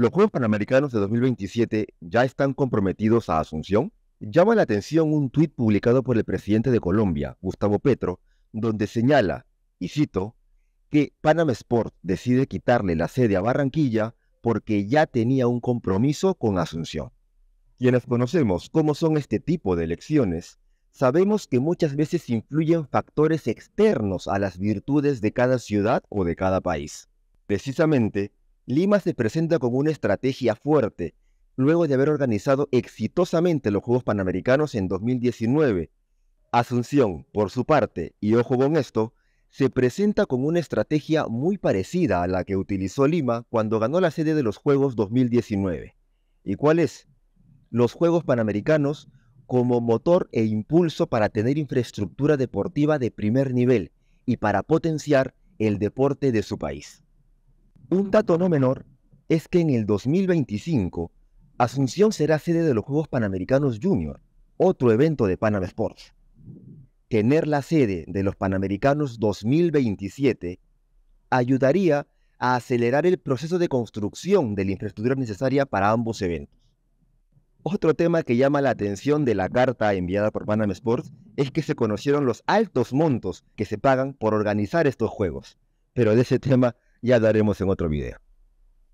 Los Juegos Panamericanos de 2027 ya están comprometidos a Asunción. Llama la atención un tuit publicado por el presidente de Colombia, Gustavo Petro, donde señala, y cito, que Panam Sport decide quitarle la sede a Barranquilla porque ya tenía un compromiso con Asunción. Quienes conocemos cómo son este tipo de elecciones, sabemos que muchas veces influyen factores externos a las virtudes de cada ciudad o de cada país. Precisamente, Lima se presenta con una estrategia fuerte, luego de haber organizado exitosamente los Juegos Panamericanos en 2019. Asunción, por su parte, y ojo con esto, se presenta con una estrategia muy parecida a la que utilizó Lima cuando ganó la sede de los Juegos 2019. ¿Y cuál es? Los Juegos Panamericanos como motor e impulso para tener infraestructura deportiva de primer nivel y para potenciar el deporte de su país. Un dato no menor es que en el 2025, Asunción será sede de los Juegos Panamericanos Junior, otro evento de Panam Sports. Tener la sede de los Panamericanos 2027 ayudaría a acelerar el proceso de construcción de la infraestructura necesaria para ambos eventos. Otro tema que llama la atención de la carta enviada por Panam Sports es que se conocieron los altos montos que se pagan por organizar estos juegos, pero de ese tema ya daremos en otro video.